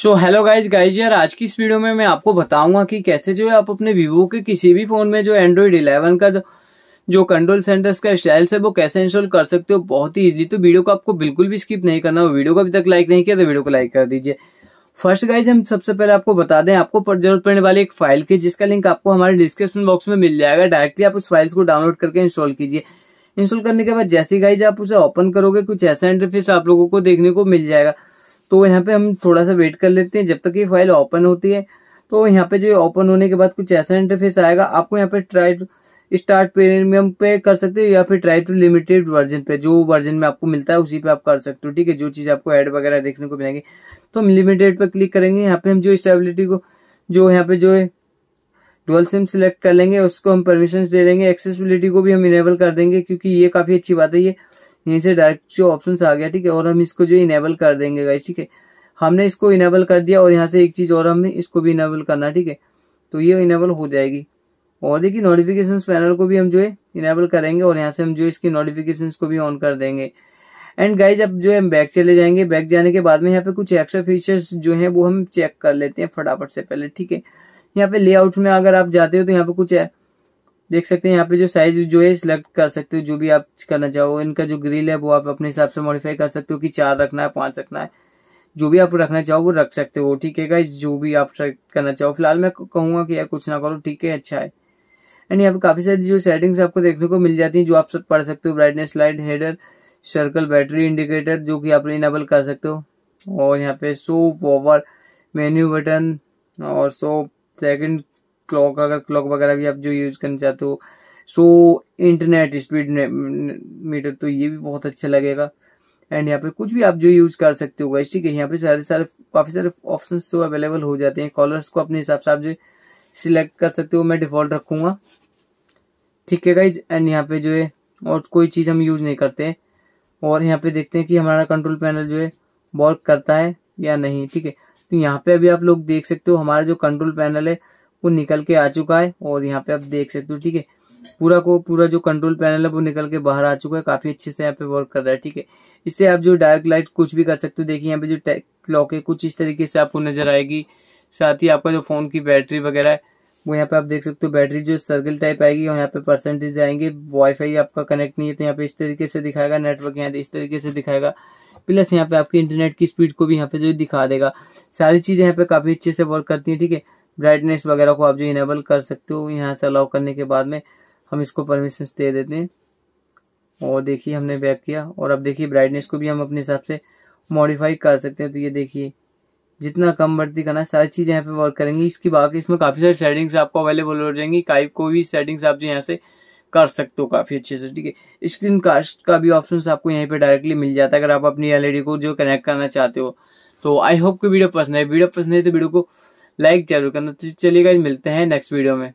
so hello guys guys यार आज की इस वीडियो में मैं आपको बताऊंगा कि कैसे जो है आप अपने वीवो के किसी भी फ़ोन में जो एंड्रॉइड 11 का जो जो कंट्रोल सेंटर्स का स्टाइल है वो कैसे इंस्टॉल कर सकते हो बहुत ही इजीली तो वीडियो को आपको बिल्कुल भी स्किप नहीं करना हो वीडियो को अभी तक लाइक नहीं किया तो वीडियो को लाइक कर दीजिए फर्स्ट गाइज हम सबसे पहले आपको बता दें आपको जरूरत पड़ने वाली एक फाइल की जिसका लिंक आपको हमारे डिस्क्रिप्शन बॉक्स में मिल जाएगा डायरेक्टली आप उस फाइल्स को डाउनलोड करके इंस्टॉल कीजिए इंस्टॉल करने के बाद जैसी गाइज आप उसे ओपन करोगे कुछ ऐसा इंटरफेस आप लोगों को देखने को मिल जाएगा तो यहाँ पे हम थोड़ा सा वेट कर लेते हैं जब तक ये फाइल ओपन होती है तो यहाँ पे जो ओपन होने के बाद कुछ ऐसा इंटरफेस आएगा आपको यहाँ पे ट्राई स्टार्ट प्रीमियम पे कर सकते हो या फिर ट्राई टू लिमिटेड वर्जन पे जो वर्जन में आपको मिलता है उसी पे आप कर सकते हो ठीक है जो चीज़ आपको ऐड वगैरह देखने को मिलेंगे तो हम लिमिटेड पे क्लिक करेंगे यहाँ पे हम जो स्टेबिलिटी को जो यहाँ पे जो है डुअल सिम सिलेक्ट कर लेंगे उसको हम परमिशन दे देंगे एक्सेसिबिलिटी को भी हम इनेबल कर देंगे क्योंकि ये काफ़ी अच्छी बात है ये से डायरेक्ट जो ऑप्शन आ गया ठीक है और हम इसको जो इनेबल कर देंगे गाइस ठीक है हमने इसको इनेबल कर दिया और यहाँ से एक चीज़ और हमने इसको भी इनेबल करना ठीक है तो ये इनेबल हो जाएगी और देखिए नोटिफिकेशन पैनल को भी हम जो है इनेबल करेंगे और यहाँ से हम जो इसकी नोटिफिकेशन को भी ऑन कर देंगे एंड गाइज अब जो है बैक चले जाएंगे बैक जाने के बाद में यहाँ पे कुछ एक्स्ट्रा फीचर्स जो है वो हम चेक कर लेते हैं फटाफट से पहले ठीक है यहाँ पे लेआउट में अगर आप जाते हो तो यहाँ पे कुछ है देख सकते हैं यहाँ पे जो साइज जो है सिलेक्ट कर सकते हो जो भी आप करना चाहो इनका जो ग्रिल है वो आप अपने हिसाब से मॉडिफाई कर सकते हो कि चार रखना है पांच रखना है जो भी आप रखना चाहो वो रख सकते हो ठीक है गाइज जो भी आप करना चाहो फिलहाल मैं कहूंगा कि यार कुछ ना करो ठीक है अच्छा है एंड यहाँ पे काफी सारी जो सेटिंग्स आपको देखने को मिल जाती है जो आप सब पढ़ सकते हो brightness light header circle battery indicator जो कि आप इनेबल कर सकते हो और यहाँ पे सो फॉरवर्ड मेन्यू बटन और सो सेकंड क्लॉक अगर क्लॉक वगैरह भी आप जो यूज़ करना चाहते हो सो इंटरनेट स्पीड मीटर तो ये भी बहुत अच्छा लगेगा एंड यहाँ पे कुछ भी आप जो यूज कर सकते हो गाइस ठीक है यहाँ पे सारे सारे काफी सारे ऑप्शन तो अवेलेबल हो जाते हैं कॉलर्स को अपने हिसाब से आप जो सिलेक्ट कर सकते हो मैं डिफॉल्ट रखूंगा ठीक है गाइज एंड यहाँ पे जो है और कोई चीज़ हम यूज नहीं करते और यहाँ पे देखते हैं कि हमारा कंट्रोल पैनल जो है वर्क करता है या नहीं ठीक है तो यहाँ पे अभी आप लोग देख सकते हो हमारा जो कंट्रोल पैनल है वो निकल के आ चुका है और यहाँ पे आप देख सकते हो ठीक है पूरा को पूरा जो कंट्रोल पैनल है वो निकल के बाहर आ चुका है काफी अच्छे से यहाँ पे वर्क कर रहा है ठीक है इससे आप जो डायरेक्ट लाइट कुछ भी कर सकते हो देखिए यहाँ पे जो क्लॉक है कुछ इस तरीके से आपको नजर आएगी साथ ही आपका जो फोन की बैटरी वगैरह है वो यहाँ पे आप देख सकते हो बैटरी जो सर्कल टाइप आएगी और यहाँ पे परसेंटेज आएंगे वाईफाई आपका कनेक्ट नहीं है तो यहाँ पे इस तरीके से दिखाएगा नेटवर्क यहाँ इस तरीके से दिखाएगा प्लस यहाँ पे आपकी इंटरनेट की स्पीड को भी यहाँ पे जो दिखा देगा सारी चीजें यहाँ पे काफी अच्छे से वर्क करती है ठीक है ब्राइटनेस वगैरह को आप जो इनेबल कर सकते हो यहाँ से अलाउ करने के बाद में हम इसको परमिशन दे देते हैं और देखिए हमने बैक किया और अब देखिए ब्राइटनेस को भी हम अपने हिसाब से मॉडिफाई कर सकते हैं तो ये देखिए जितना कम बढ़ती करना सारी चीज यहाँ पे वर्क करेंगी इसकी बाकी इसमें काफ़ी सारी सेटिंग्स आपको अवेलेबल हो जाएंगी काई को भी सेटिंग्स आप जो यहाँ से कर सकते हो काफ़ी अच्छे से ठीक है स्क्रीन कास्ट का भी ऑप्शन आपको यहाँ पे डायरेक्टली मिल जाता है अगर आप अपनी एलईडी e को जो कनेक्ट करना चाहते हो तो आई होप की वीडियो पसंद है वीडियो पसंद है तो वीडियो को लाइक जरूर करना तो चलिए गाइज मिलते हैं नेक्स्ट वीडियो में